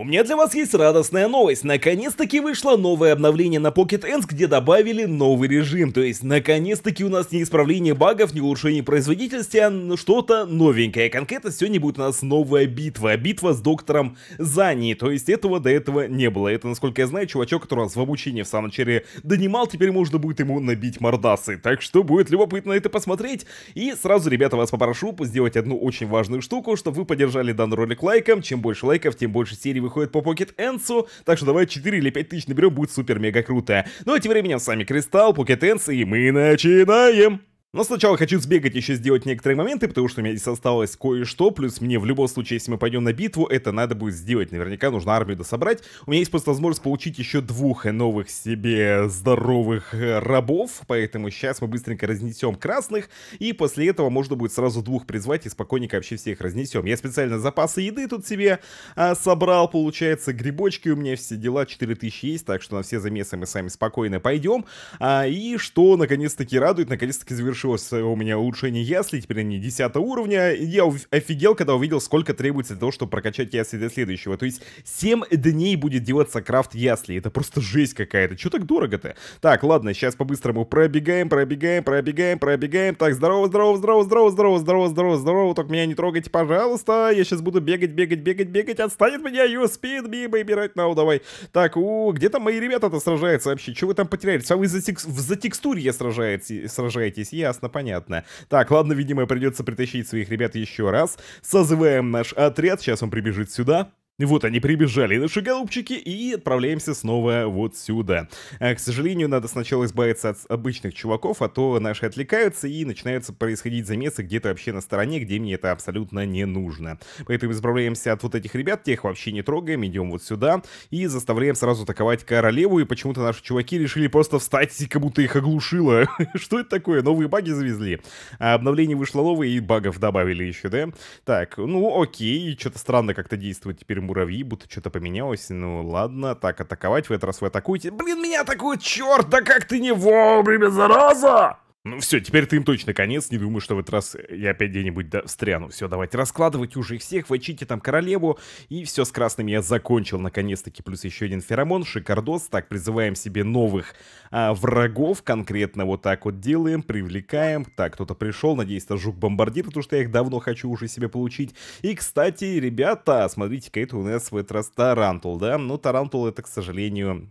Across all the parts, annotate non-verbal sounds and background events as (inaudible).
У меня для вас есть радостная новость. Наконец-таки вышло новое обновление на Pocket Ends, где добавили новый режим. То есть, наконец-таки у нас не исправление багов, не улучшение производительности, а что-то новенькое. Конкретно сегодня будет у нас новая битва. Битва с доктором Зани. То есть, этого до этого не было. Это, насколько я знаю, чувачок, который у нас в обучении в самом начале донимал, теперь можно будет ему набить мордасы. Так что будет любопытно это посмотреть. И сразу, ребята, вас попрошу сделать одну очень важную штуку, чтобы вы поддержали данный ролик лайком. Чем больше лайков, тем больше серий выходит по Pocket Enso, так что давай 4 или 5 тысяч наберем, будет супер-мега круто. Ну а тем временем с вами Кристалл, Pocket Enso, и мы начинаем! Но сначала хочу сбегать еще сделать некоторые моменты, потому что у меня здесь осталось кое-что, плюс мне в любом случае, если мы пойдем на битву, это надо будет сделать, наверняка нужно армию дособрать. У меня есть просто возможность получить еще двух новых себе здоровых э, рабов, поэтому сейчас мы быстренько разнесем красных, и после этого можно будет сразу двух призвать и спокойненько вообще всех разнесем. Я специально запасы еды тут себе а, собрал, получается, грибочки у меня, все дела, 4000 есть, так что на все замесы мы сами спокойно пойдем. А, и что, наконец-таки, радует, наконец-таки завершим получилось у меня улучшение ясли, теперь они 10 уровня. Я офигел, когда увидел, сколько требуется для того, чтобы прокачать ясли до следующего. То есть 7 дней будет делаться крафт ясли. Это просто жесть какая-то. Чё так дорого-то? Так, ладно, сейчас по-быстрому пробегаем, пробегаем, пробегаем, пробегаем. Так, здорово, здорово, здорово, здорово, здорово, здорово, здорово, здорово. Только меня не трогайте, пожалуйста. Я сейчас буду бегать, бегать, бегать, бегать. Отстанет меня, you speed me, baby, right now, давай. Так, у, где там мои ребята-то сражаются вообще? Чего вы там потеряли? А вы за текст... в затекстурье сражаетесь, сражаетесь. Я ясно, понятно. Так, ладно, видимо, придется притащить своих ребят еще раз. Созываем наш отряд, сейчас он прибежит сюда. И Вот они прибежали, наши голубчики, и отправляемся снова вот сюда. Э, к сожалению, надо сначала избавиться от обычных чуваков, а то наши отвлекаются и начинаются происходить замесы где-то вообще на стороне, где мне это абсолютно не нужно. Поэтому избавляемся от вот этих ребят, тех вообще не трогаем, идем вот сюда и заставляем сразу атаковать королеву, и почему-то наши чуваки решили просто встать, как будто их оглушило. (laughs) Что это такое? Новые баги завезли. А обновление вышло новое, и багов добавили еще, да? Так, ну окей, что-то странно как-то действует теперь муравьи, будто что-то поменялось. Ну ладно, так, атаковать в этот раз вы атакуете. Блин, меня атакует, черт, да как ты не вовремя, зараза! Ну все, теперь ты им точно конец. Не думаю, что в этот раз я опять где-нибудь да, встряну. Все, давайте раскладывать уже их всех, вычите там королеву. И все с красными я закончил, наконец-таки. Плюс еще один феромон, шикардос. Так, призываем себе новых а, врагов. Конкретно вот так вот делаем, привлекаем. Так, кто-то пришел, надеюсь, это жук-бомбардир, потому что я их давно хочу уже себе получить. И, кстати, ребята, смотрите-ка, это у нас в этот раз тарантул, да? Ну, тарантул это, к сожалению...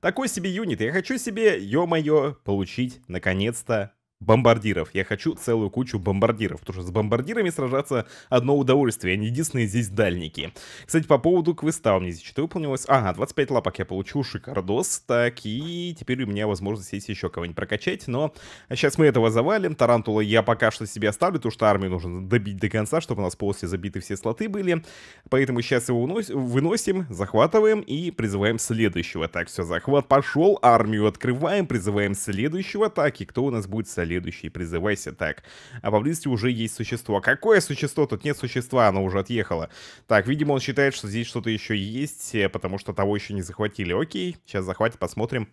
Такой себе юнит. Я хочу себе, ё-моё, получить наконец-то бомбардиров. Я хочу целую кучу бомбардиров, потому что с бомбардирами сражаться одно удовольствие. Они единственные здесь дальники. Кстати, по поводу квеста у меня здесь что-то выполнилось. Ага, 25 лапок я получил, шикардос. Так, и теперь у меня возможность есть еще кого-нибудь прокачать, но сейчас мы этого завалим. Тарантула я пока что себе оставлю, потому что армию нужно добить до конца, чтобы у нас полностью забиты все слоты были. Поэтому сейчас его выносим, захватываем и призываем следующего. Так, все, захват пошел, армию открываем, призываем следующего. Так, и кто у нас будет солидный? следующий, призывайся так. А поблизости уже есть существо. Какое существо? Тут нет существа, оно уже отъехало. Так, видимо, он считает, что здесь что-то еще есть, э, потому что того еще не захватили. Окей, сейчас захватим, посмотрим.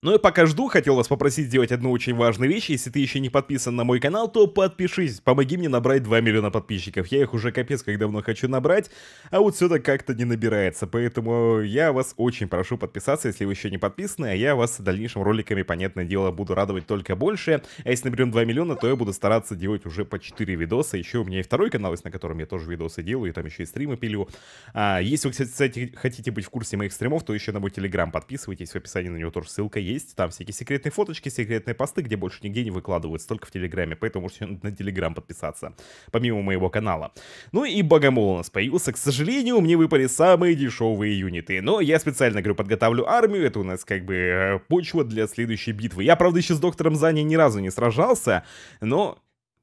Ну и пока жду, хотел вас попросить сделать одну очень важную вещь. Если ты еще не подписан на мой канал, то подпишись. Помоги мне набрать 2 миллиона подписчиков. Я их уже капец как давно хочу набрать, а вот сюда как-то не набирается. Поэтому я вас очень прошу подписаться, если вы еще не подписаны. А я вас дальнейшим роликами, понятное дело, буду радовать только больше. А если наберем 2 миллиона, то я буду стараться делать уже по 4 видоса. Еще у меня и второй канал есть, на котором я тоже видосы делаю, и там еще и стримы пилю. А, если вы, кстати, хотите быть в курсе моих стримов, то еще на мой телеграм подписывайтесь. В описании на него тоже ссылка есть. Там всякие секретные фоточки, секретные посты, где больше нигде не выкладываются, только в Телеграме. Поэтому можете на Телеграм подписаться, помимо моего канала. Ну и Богомол у нас появился. К сожалению, мне выпали самые дешевые юниты. Но я специально, говорю, подготовлю армию. Это у нас как бы э, почва для следующей битвы. Я, правда, еще с доктором Заней ни разу не сражался, но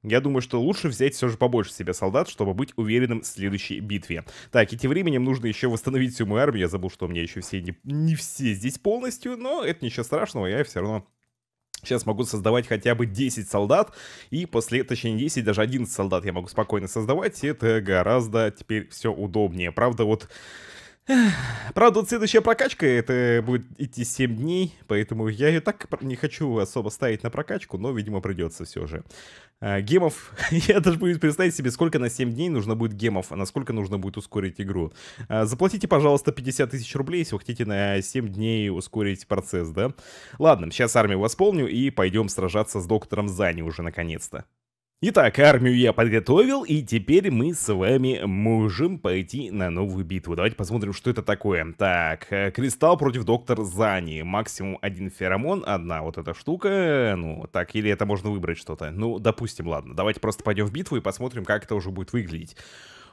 я думаю, что лучше взять все же побольше себе солдат, чтобы быть уверенным в следующей битве. Так, и тем временем нужно еще восстановить всю мою армию. Я забыл, что у меня еще все не, не все здесь полностью, но это ничего страшного, я все равно Сейчас могу создавать хотя бы 10 солдат, и после, точнее, 10, даже 11 солдат я могу спокойно создавать, и это гораздо теперь все удобнее. Правда, вот... Правда, вот следующая прокачка, это будет идти 7 дней, поэтому я ее так не хочу особо ставить на прокачку, но, видимо, придется все же. Э, гемов. (laughs) Я даже боюсь представить себе, сколько на 7 дней нужно будет гемов, а насколько нужно будет ускорить игру. Э, заплатите, пожалуйста, 50 тысяч рублей, если вы хотите на 7 дней ускорить процесс, да? Ладно, сейчас армию восполню и пойдем сражаться с доктором Зани уже наконец-то. Итак, армию я подготовил, и теперь мы с вами можем пойти на новую битву. Давайте посмотрим, что это такое. Так, э, Кристалл против Доктор Зани. Максимум один феромон, одна вот эта штука. Ну, так, или это можно выбрать что-то. Ну, допустим, ладно. Давайте просто пойдем в битву и посмотрим, как это уже будет выглядеть.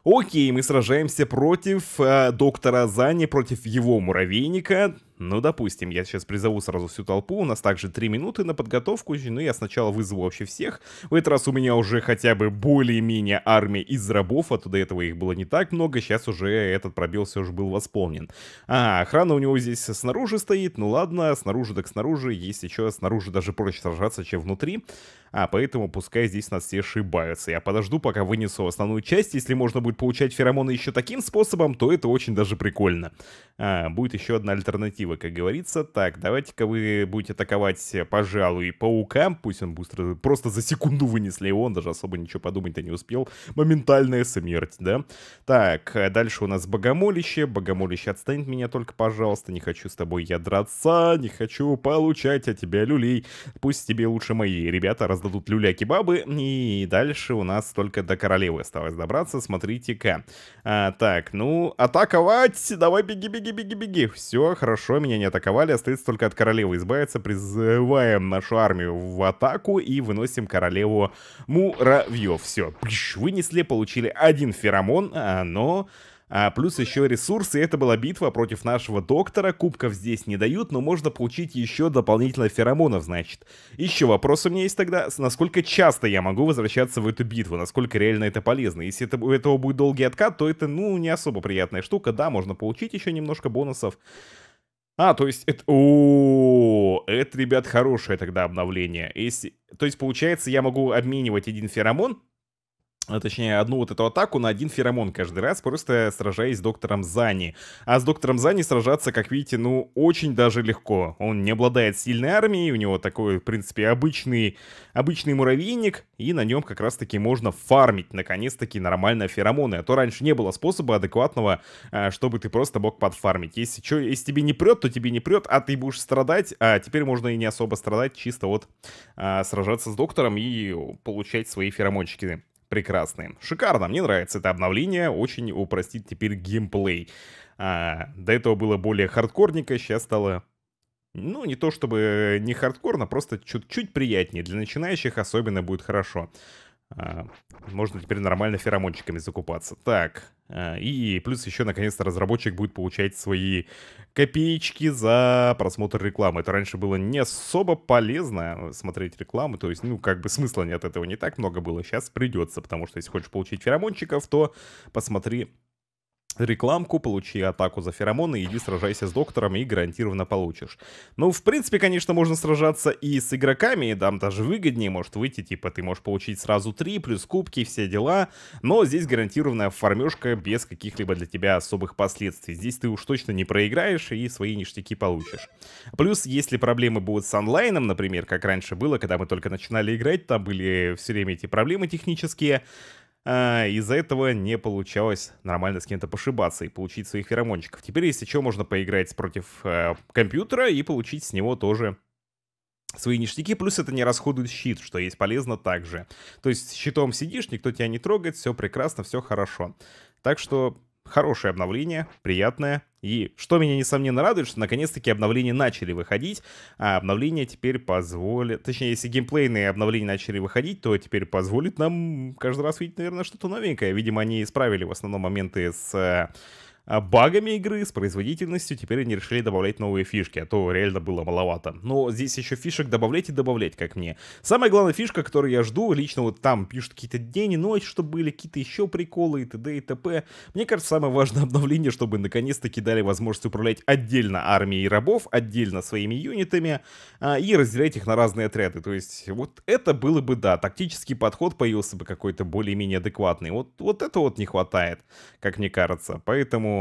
Окей, мы сражаемся против э, Доктора Зани, против его муравейника. Ну, допустим, я сейчас призову сразу всю толпу, у нас также 3 минуты на подготовку, ну, я сначала вызову вообще всех. В этот раз у меня уже хотя бы более-менее армия из рабов, а то до этого их было не так много, сейчас уже этот пробел все же был восполнен. А, охрана у него здесь снаружи стоит, ну ладно, снаружи так снаружи, есть еще снаружи даже проще сражаться, чем внутри. А, поэтому пускай здесь нас все ошибаются. Я подожду, пока вынесу основную часть, если можно будет получать феромоны еще таким способом, то это очень даже прикольно. А, будет еще одна альтернатива нечего, как говорится. Так, давайте-ка вы будете атаковать, пожалуй, паука. Пусть он быстро... Просто за секунду вынесли его, он даже особо ничего подумать-то не успел. Моментальная смерть, да? Так, дальше у нас богомолище. Богомолище, отстанет меня только, пожалуйста. Не хочу с тобой я драться, не хочу получать от тебя люлей. Пусть тебе лучше мои ребята раздадут люля-кебабы. И дальше у нас только до королевы осталось добраться. Смотрите-ка. А, так, ну, атаковать! Давай, беги, беги, беги, беги. Все, хорошо, меня не атаковали, остается только от королевы избавиться. Призываем нашу армию в атаку и выносим королеву муравьев. Все, вынесли, получили один феромон, а, но... А плюс еще ресурсы, это была битва против нашего доктора, кубков здесь не дают, но можно получить еще дополнительно феромонов, значит. Еще вопрос у меня есть тогда, насколько часто я могу возвращаться в эту битву, насколько реально это полезно. Если это, у этого будет долгий откат, то это, ну, не особо приятная штука, да, можно получить еще немножко бонусов. А, то есть это... О, это, ребят, хорошее тогда обновление. Если... То есть, получается, я могу обменивать один феромон а, точнее, одну вот эту атаку на один феромон каждый раз, просто сражаясь с доктором Зани. А с доктором Зани сражаться, как видите, ну, очень даже легко. Он не обладает сильной армией, у него такой, в принципе, обычный, обычный муравейник, и на нем как раз-таки можно фармить, наконец-таки, нормально феромоны. А то раньше не было способа адекватного, э, чтобы ты просто мог подфармить. Если, чё, если тебе не прет, то тебе не прет, а ты будешь страдать, а теперь можно и не особо страдать, чисто вот а, сражаться с доктором и получать свои феромончики прекрасные. Шикарно, мне нравится это обновление, очень упростит теперь геймплей. А, до этого было более хардкорненько, сейчас стало ну, не то чтобы э, не хардкорно, просто чуть-чуть приятнее. Для начинающих особенно будет хорошо. А, можно теперь нормально феромончиками закупаться. Так, а, и плюс еще, наконец-то, разработчик будет получать свои копеечки за просмотр рекламы. Это раньше было не особо полезно э, смотреть рекламу, то есть, ну, как бы смысла от этого не так много было. Сейчас придется, потому что если хочешь получить феромончиков, то посмотри рекламку, получи атаку за феромоны, иди сражайся с доктором и гарантированно получишь. Ну, в принципе, конечно, можно сражаться и с игроками, и там даже выгоднее может выйти, типа ты можешь получить сразу три плюс кубки, все дела, но здесь гарантированная фармежка без каких-либо для тебя особых последствий. Здесь ты уж точно не проиграешь и свои ништяки получишь. Плюс, если проблемы будут с онлайном, например, как раньше было, когда мы только начинали играть, там были все время эти проблемы технические, а, из-за этого не получалось нормально с кем-то пошибаться и получить своих феромончиков. Теперь, если что, можно поиграть против э, компьютера и получить с него тоже свои ништяки, плюс это не расходует щит, что есть полезно также. То есть щитом сидишь, никто тебя не трогает, все прекрасно, все хорошо. Так что хорошее обновление, приятное. И что меня, несомненно, радует, что наконец-таки обновления начали выходить, а обновления теперь позволят... Точнее, если геймплейные обновления начали выходить, то теперь позволит нам каждый раз видеть, наверное, что-то новенькое. Видимо, они исправили в основном моменты с э, а багами игры, с производительностью, теперь они решили добавлять новые фишки, а то реально было маловато. Но здесь еще фишек добавлять и добавлять, как мне. Самая главная фишка, которую я жду, лично вот там пишут какие-то день и ночь, что были, какие-то еще приколы и т.д. и т.п. Мне кажется, самое важное (laughs) обновление, чтобы наконец то кидали возможность управлять отдельно армией рабов, отдельно своими юнитами а, и разделять их на разные отряды. То есть вот это было бы, да, тактический подход появился бы какой-то более-менее адекватный. Вот, вот это вот не хватает, как мне кажется. Поэтому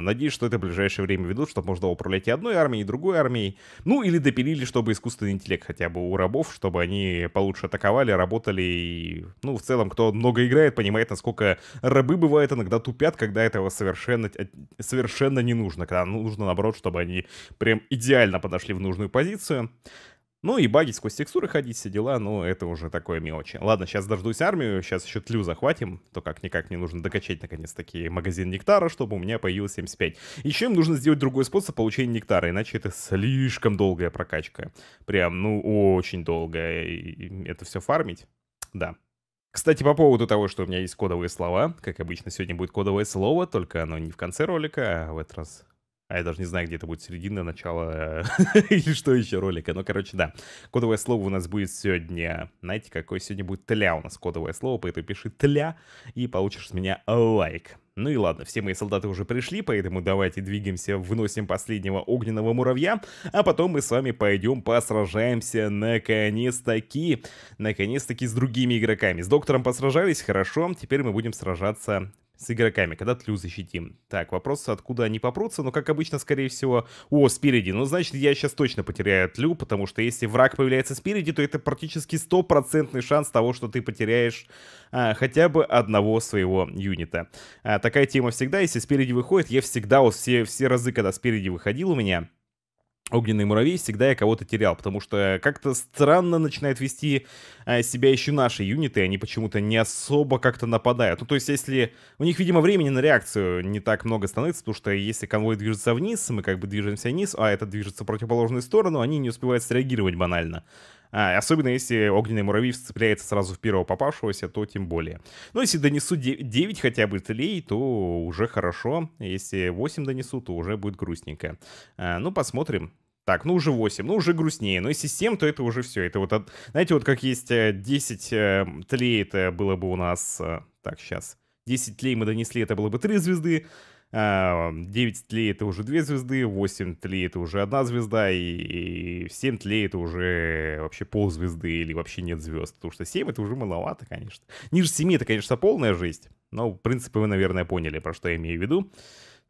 надеюсь, что это в ближайшее время ведут, чтобы можно управлять и одной армией, и другой армией. Ну, или допилили, чтобы искусственный интеллект хотя бы у рабов, чтобы они получше атаковали, работали и... Ну, в целом, кто много играет, понимает, насколько рабы бывают иногда тупят, когда этого совершенно, совершенно не нужно. Когда нужно, наоборот, чтобы они прям идеально подошли в нужную позицию. Ну и баги сквозь текстуры ходить, все дела, но ну, это уже такое мелочи. Ладно, сейчас дождусь армию, сейчас еще тлю захватим, то как-никак мне нужно докачать наконец-таки магазин нектара, чтобы у меня появилось 75. Еще им нужно сделать другой способ получения нектара, иначе это слишком долгая прокачка. Прям, ну, очень долгая. И это все фармить? Да. Кстати, по поводу того, что у меня есть кодовые слова, как обычно, сегодня будет кодовое слово, только оно не в конце ролика, а в этот раз а я даже не знаю, где это будет середина, начало (laughs) или что еще ролика. Но, ну, короче, да. Кодовое слово у нас будет сегодня... Знаете, какое сегодня будет тля у нас кодовое слово, поэтому пиши тля и получишь с меня лайк. Ну и ладно, все мои солдаты уже пришли, поэтому давайте двигаемся, выносим последнего огненного муравья, а потом мы с вами пойдем посражаемся наконец-таки, наконец-таки с другими игроками. С доктором посражались, хорошо, теперь мы будем сражаться с игроками, когда тлю защитим. Так, вопрос, откуда они попрутся, но, ну, как обычно, скорее всего... О, спереди, ну, значит, я сейчас точно потеряю тлю, потому что если враг появляется спереди, то это практически стопроцентный шанс того, что ты потеряешь а, хотя бы одного своего юнита. А, такая тема всегда, если спереди выходит, я всегда, вот все, все разы, когда спереди выходил у меня... Огненный муравей, всегда я кого-то терял, потому что как-то странно начинает вести э, себя еще наши юниты, они почему-то не особо как-то нападают. Ну, то есть, если... У них, видимо, времени на реакцию не так много становится, потому что если конвой движется вниз, мы как бы движемся вниз, а это движется в противоположную сторону, они не успевают среагировать банально. А, особенно если огненный муравей вцепляется сразу в первого попавшегося, то тем более. Но ну, если донесу 9 хотя бы тлей, то уже хорошо. Если 8 донесу, то уже будет грустненько. А, ну, посмотрим. Так, ну уже 8, ну уже грустнее. Но если 7, то это уже все. Это вот, от, знаете, вот как есть 10 э, э, тлей, это было бы у нас... Э, так, сейчас. 10 тлей мы донесли, это было бы 3 звезды. 9 а, тлей это уже 2 звезды, 8 тлей это уже одна звезда, и 7 тлей это уже вообще ползвезды или вообще нет звезд. Потому что 7 это уже маловато, конечно. Ниже 7 это, конечно, полная жесть, Но, в принципе, вы, наверное, поняли, про что я имею в виду.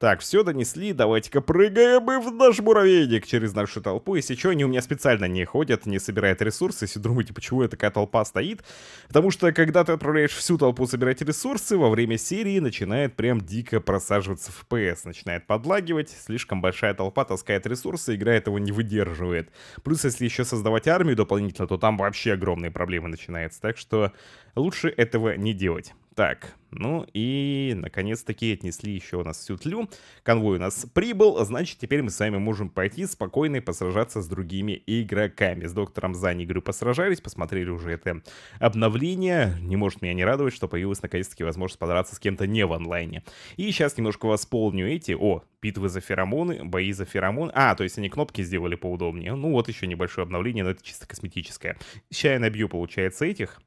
Так, все донесли, давайте-ка прыгаем и в наш муравейник через нашу толпу. Если что, они у меня специально не ходят, не собирают ресурсы. Если думаете, почему я такая толпа стоит, потому что когда ты отправляешь всю толпу собирать ресурсы, во время серии начинает прям дико просаживаться FPS, начинает подлагивать, слишком большая толпа таскает ресурсы, игра этого не выдерживает. Плюс, если еще создавать армию дополнительно, то там вообще огромные проблемы начинаются. Так что лучше этого не делать. Так, ну и, наконец-таки, отнесли еще у нас всю тлю. Конвой у нас прибыл, значит, теперь мы с вами можем пойти спокойно и посражаться с другими игроками. С доктором Зани, говорю, посражались, посмотрели уже это обновление. Не может меня не радовать, что появилась, наконец-таки, возможность подраться с кем-то не в онлайне. И сейчас немножко восполню эти... О, битвы за феромоны, бои за феромоны. А, то есть они кнопки сделали поудобнее. Ну вот еще небольшое обновление, но это чисто косметическое. Сейчас я набью, получается, этих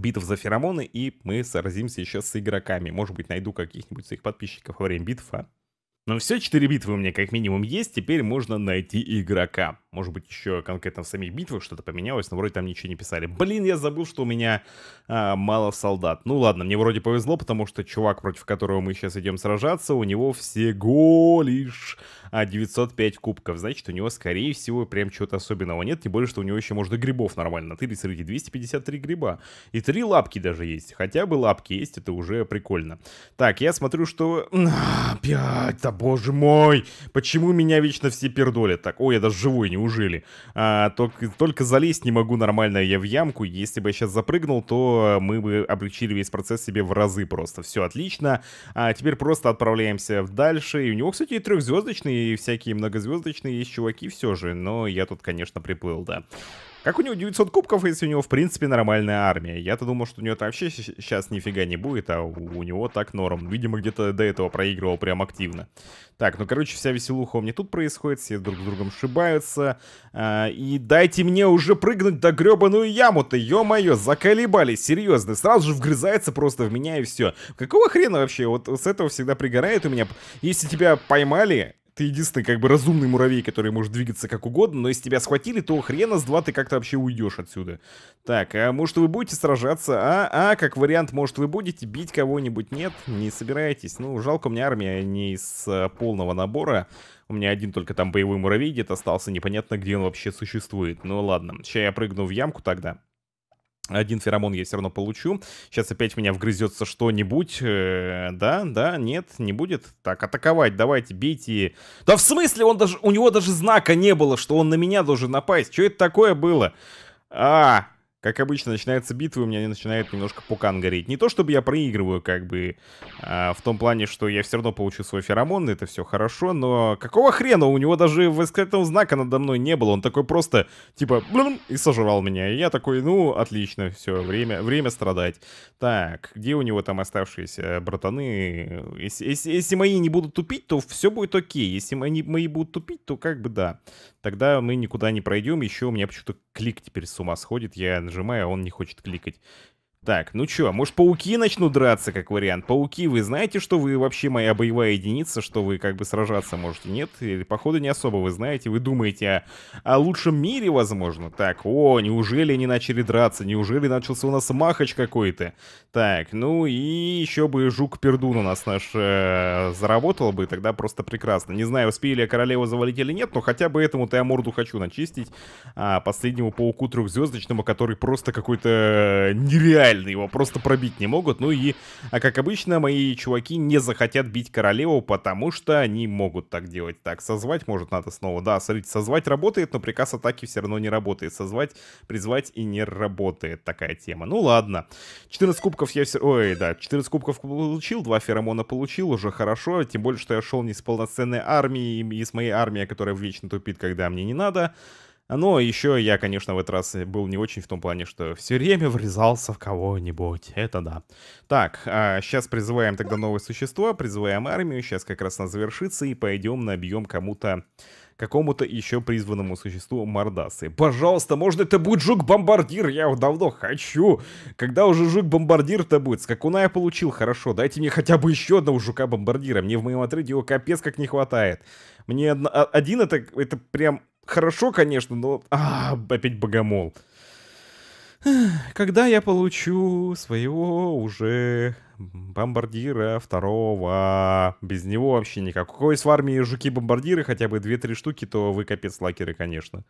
битв за феромоны, и мы сразимся еще с игроками. Может быть, найду каких-нибудь своих подписчиков во время битва. Но ну все, четыре битвы у меня как минимум есть, теперь можно найти игрока. Может быть, еще конкретно в самих битвах что-то поменялось, но вроде там ничего не писали. Блин, я забыл, что у меня а, мало солдат. Ну ладно, мне вроде повезло, потому что чувак, против которого мы сейчас идем сражаться, у него всего лишь 905 а, кубков. Значит, у него, скорее всего, прям чего-то особенного нет. Тем более, что у него еще можно грибов нормально натырить. Смотрите, 253 гриба. И три лапки даже есть. Хотя бы лапки есть, это уже прикольно. Так, я смотрю, что... (sniffs) опять да боже мой! Почему меня вечно все пердолят? Так, ой, я даже живой не неужели? А, только, только залезть не могу нормально я в ямку. Если бы я сейчас запрыгнул, то мы бы облегчили весь процесс себе в разы просто. Все отлично. А теперь просто отправляемся дальше. И у него, кстати, и трехзвездочные, и всякие многозвездочные есть чуваки все же. Но я тут, конечно, приплыл, да. Как у него 900 кубков, если у него, в принципе, нормальная армия? Я-то думал, что у него вообще сейчас нифига не будет, а у него так норм. Видимо, где-то до этого проигрывал прям активно. Так, ну, короче, вся веселуха у меня тут происходит, все друг с другом шибаются. А, и дайте мне уже прыгнуть до гребаную яму-то, ё-моё, заколебали, серьезно. Сразу же вгрызается просто в меня и все. Какого хрена вообще? Вот с этого всегда пригорает у меня. Если тебя поймали, ты единственный как бы разумный муравей, который может двигаться как угодно, но если тебя схватили, то хрена с два ты как-то вообще уйдешь отсюда. Так, а может вы будете сражаться? А, а, как вариант, может вы будете бить кого-нибудь? Нет, не собираетесь. Ну, жалко, у меня армия не из а, полного набора. У меня один только там боевой муравей где-то остался, непонятно, где он вообще существует. Ну ладно, сейчас я прыгну в ямку тогда один феромон я все равно получу. Сейчас опять меня вгрызется что-нибудь. Э, да, да, нет, не будет. Так, атаковать, давайте, бейте. Да в смысле? Он даже, у него даже знака не было, что он на меня должен напасть. Что это такое было? А, как обычно, начинается битва, у меня начинает немножко пукан гореть. Не то, чтобы я проигрываю, как бы, а, в том плане, что я все равно получу свой феромон, это все хорошо, но какого хрена? У него даже восклицательного знака надо мной не было. Он такой просто, типа, блин, и сожрал меня. И я такой, ну, отлично, все, время, время страдать. Так, где у него там оставшиеся братаны? Если, если, если мои не будут тупить, то все будет окей. Если мои, мои будут тупить, то как бы да тогда мы никуда не пройдем. Еще у меня почему-то клик теперь с ума сходит. Я нажимаю, а он не хочет кликать. Так, ну чё, может пауки начнут драться, как вариант? Пауки, вы знаете, что вы вообще моя боевая единица, что вы как бы сражаться можете? Нет? Или походу не особо вы знаете, вы думаете о, о лучшем мире, возможно? Так, о, неужели они начали драться? Неужели начался у нас махач какой-то? Так, ну и еще бы жук-пердун у нас наш э, заработал бы, тогда просто прекрасно. Не знаю, успели ли королеву завалить или нет, но хотя бы этому-то я морду хочу начистить. А, последнему пауку трехзвездочному, который просто какой-то э, нереальный нереально, его просто пробить не могут. Ну и, а как обычно, мои чуваки не захотят бить королеву, потому что они могут так делать. Так, созвать может надо снова. Да, смотрите, созвать работает, но приказ атаки все равно не работает. Созвать, призвать и не работает такая тема. Ну ладно. 14 кубков я все... Ой, да, 14 кубков получил, 2 феромона получил, уже хорошо. Тем более, что я шел не с полноценной армией, и с моей армией, которая вечно тупит, когда мне не надо. Но еще я, конечно, в этот раз был не очень в том плане, что все время врезался в кого-нибудь. Это да. Так, а сейчас призываем тогда новое существо, призываем армию. Сейчас как раз она завершится и пойдем набьем кому-то какому-то еще призванному существу мордасы. Пожалуйста, может это будет жук-бомбардир? Я его давно хочу. Когда уже жук-бомбардир-то будет? С я получил, хорошо. Дайте мне хотя бы еще одного жука-бомбардира. Мне в моем отряде его капец как не хватает. Мне одна, один это, это прям хорошо, конечно, но... А, опять богомол. (sighs) Когда я получу своего уже бомбардира второго. Без него вообще никак. Какой с в армии жуки-бомбардиры, хотя бы 2-3 штуки, то вы капец лакеры, конечно.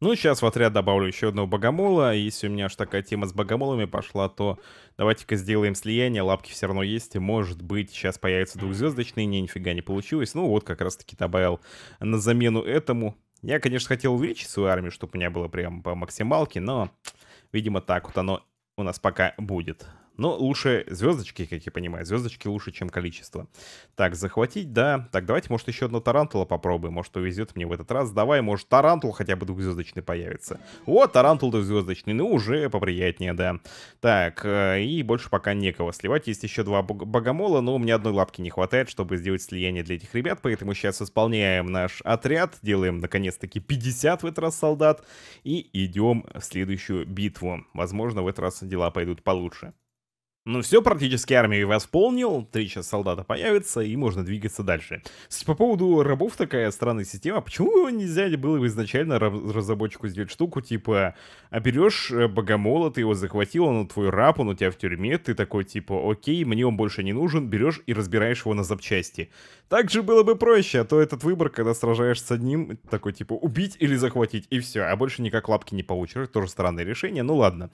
Ну, сейчас в отряд добавлю еще одного богомола. Если у меня аж такая тема с богомолами пошла, то давайте-ка сделаем слияние. Лапки все равно есть. и Может быть, сейчас появится двухзвездочный. Не, нифига не получилось. Ну, вот как раз-таки добавил на замену этому. Я, конечно, хотел увеличить свою армию, чтобы у меня было прямо по максималке, но, видимо, так вот оно у нас пока будет. Но лучше звездочки, как я понимаю. Звездочки лучше, чем количество. Так, захватить, да. Так, давайте, может, еще одно тарантула попробуем. Может, увезет мне в этот раз. Давай, может, тарантул хотя бы двухзвездочный появится. Вот, тарантул двухзвездочный. Ну, уже поприятнее, да. Так, э, и больше пока некого сливать. Есть еще два богомола, но у меня одной лапки не хватает, чтобы сделать слияние для этих ребят. Поэтому сейчас исполняем наш отряд. Делаем, наконец-таки, 50 в этот раз солдат. И идем в следующую битву. Возможно, в этот раз дела пойдут получше. Ну все, практически армию восполнил, три сейчас солдата появится, и можно двигаться дальше. Кстати, по поводу рабов такая странная система, почему нельзя было бы изначально разработчику сделать штуку, типа, а берешь э, богомола, ты его захватил, он твой раб, он у тебя в тюрьме, ты такой, типа, окей, мне он больше не нужен, берешь и разбираешь его на запчасти. Так же было бы проще, а то этот выбор, когда сражаешься с одним, такой, типа, убить или захватить, и все, а больше никак лапки не получишь, тоже странное решение, ну ладно.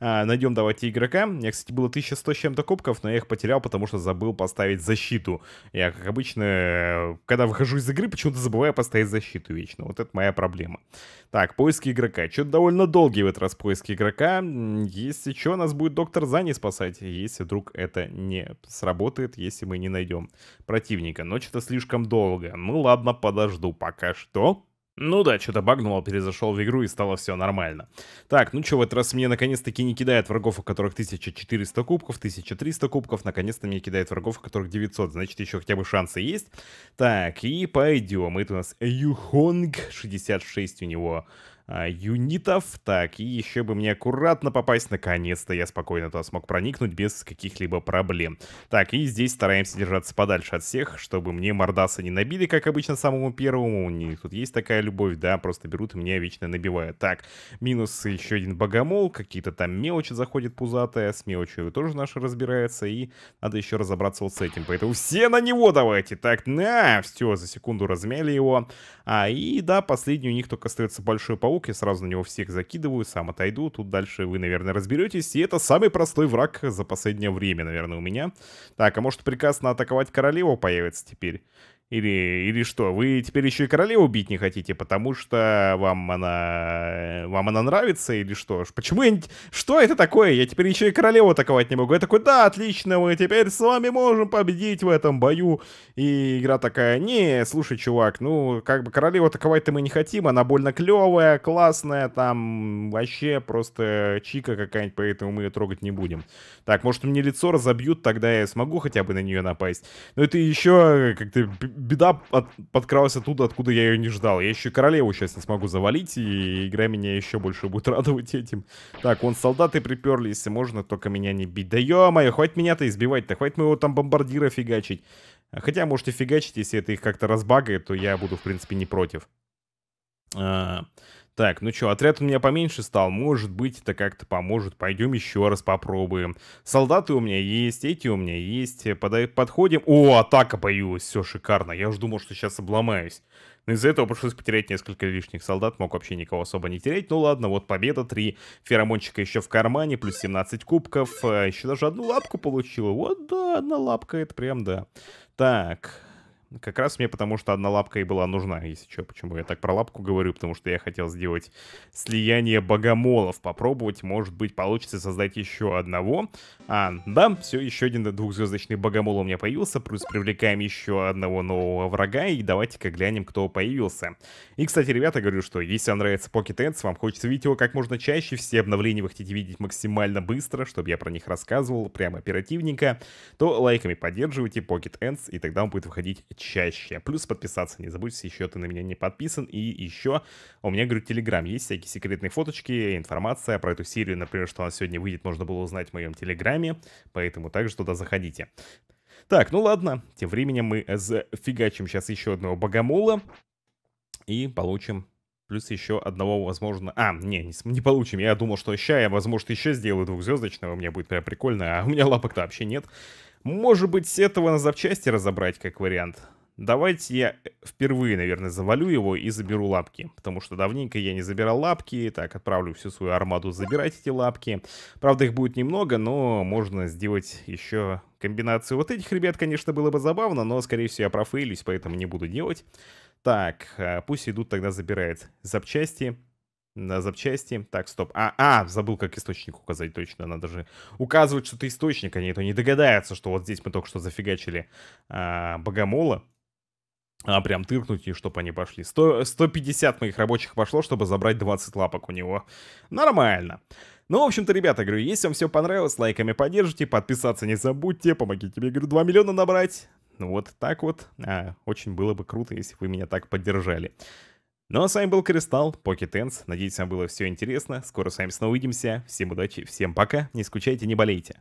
А, найдем давайте игрока, у кстати, было 1000 короче, 100 с чем-то кубков, но я их потерял, потому что забыл поставить защиту. Я, как обычно, когда выхожу из игры, почему-то забываю поставить защиту вечно. Вот это моя проблема. Так, поиски игрока. Что-то довольно долгий в этот раз поиски игрока. Если что, нас будет доктор Зани спасать, если вдруг это не сработает, если мы не найдем противника. Но что-то слишком долго. Ну ладно, подожду пока что. Ну да, что-то багнуло, перезашел в игру и стало все нормально. Так, ну что, в этот раз мне наконец-таки не кидает врагов, у которых 1400 кубков, 1300 кубков. Наконец-то мне кидает врагов, у которых 900, значит еще хотя бы шансы есть. Так, и пойдем. Это у нас Юхонг, 66 у него а, юнитов. Так, и еще бы мне аккуратно попасть. Наконец-то я спокойно туда смог проникнуть без каких-либо проблем. Так, и здесь стараемся держаться подальше от всех, чтобы мне мордасы не набили, как обычно, самому первому. У них тут есть такая любовь, да, просто берут и меня вечно набивают. Так, минус еще один богомол, какие-то там мелочи заходят пузатые, с мелочью тоже наши разбирается, и надо еще разобраться вот с этим. Поэтому все на него давайте. Так, на, все, за секунду размяли его. А, и да, последний у них только остается большой паук паук, я сразу на него всех закидываю, сам отойду, тут дальше вы, наверное, разберетесь. И это самый простой враг за последнее время, наверное, у меня. Так, а может приказ на атаковать королеву появится теперь? Или, или что, вы теперь еще и королеву бить не хотите, потому что вам она, вам она нравится или что? Почему я, что это такое? Я теперь еще и королеву атаковать не могу. Я такой, да, отлично, мы теперь с вами можем победить в этом бою. И игра такая, не, слушай, чувак, ну, как бы королеву атаковать-то мы не хотим, она больно клевая, классная, там вообще просто чика какая-нибудь, поэтому мы ее трогать не будем. Так, может, мне лицо разобьют, тогда я смогу хотя бы на нее напасть. Но ну, это еще как-то беда от, подкралась оттуда, откуда я ее не ждал. Я еще королеву сейчас не смогу завалить, и игра меня еще больше будет (laughs) радовать этим. Так, вон солдаты приперли, если можно, только меня не бить. Да ё-моё, хватит меня-то избивать-то, хватит моего там бомбардира фигачить. А хотя, можете фигачить, если это их как-то разбагает, то я буду, в принципе, не против. А, так, ну что, отряд у меня поменьше стал, может быть, это как-то поможет, пойдем еще раз попробуем. Солдаты у меня есть, эти у меня есть, э, Под... подходим. О, атака появилась, все шикарно, я уже думал, что сейчас обломаюсь. Но из-за этого пришлось потерять несколько лишних солдат, мог вообще никого особо не терять. Ну ладно, вот победа, три, феромончика еще в кармане, плюс 17 кубков, э, еще даже одну лапку получила. Вот да, одна лапка, это прям да. Так, как раз мне потому, что одна лапка и была нужна, если что. Почему я так про лапку говорю? Потому что я хотел сделать слияние богомолов. Попробовать, может быть, получится создать еще одного. А, да, все, еще один двухзвездочный богомол у меня появился. Плюс привлекаем еще одного нового врага. И давайте-ка глянем, кто появился. И, кстати, ребята, говорю, что если вам нравится Pocket Ends, вам хочется видеть его как можно чаще. Все обновления вы хотите видеть максимально быстро, чтобы я про них рассказывал прямо оперативненько. То лайками поддерживайте Pocket Ends, и тогда он будет выходить чаще. Плюс подписаться не забудь, если еще ты на меня не подписан. И еще а у меня, говорю, Телеграм есть всякие секретные фоточки, информация про эту серию, например, что она сегодня выйдет, можно было узнать в моем Телеграме, поэтому также туда заходите. Так, ну ладно, тем временем мы зафигачим сейчас еще одного богомола и получим Плюс еще одного, возможно... А, не, не, не получим. Я думал, что ща я, возможно, еще сделаю двухзвездочного. У меня будет прям прикольно. А у меня лапок-то вообще нет. Может быть, с этого на запчасти разобрать, как вариант. Давайте я э, впервые, наверное, завалю его и заберу лапки. Потому что давненько я не забирал лапки. Так, отправлю всю свою армаду забирать эти лапки. Правда, их будет немного, но можно сделать еще комбинацию вот этих ребят, конечно, было бы забавно. Но, скорее всего, я профейлюсь, поэтому не буду делать. Так, э, пусть идут тогда забирают запчасти. На запчасти. Так, стоп. А, а, забыл, как источник указать точно. Надо же указывать, что ты источник. Они а, а то не догадаются, что вот здесь мы только что зафигачили а, богомола. А прям тыркнуть, и чтобы они пошли. 100, 150 моих рабочих пошло, чтобы забрать 20 лапок у него. Нормально. Ну, в общем-то, ребята, говорю, если вам все понравилось, лайками поддержите, подписаться не забудьте, помогите мне, говорю, 2 миллиона набрать. Ну, вот так вот. А, очень было бы круто, если бы вы меня так поддержали. Ну, а с вами был Кристалл, Pocket Ends. Надеюсь, вам было все интересно. Скоро с вами снова увидимся. Всем удачи, всем пока. Не скучайте, не болейте.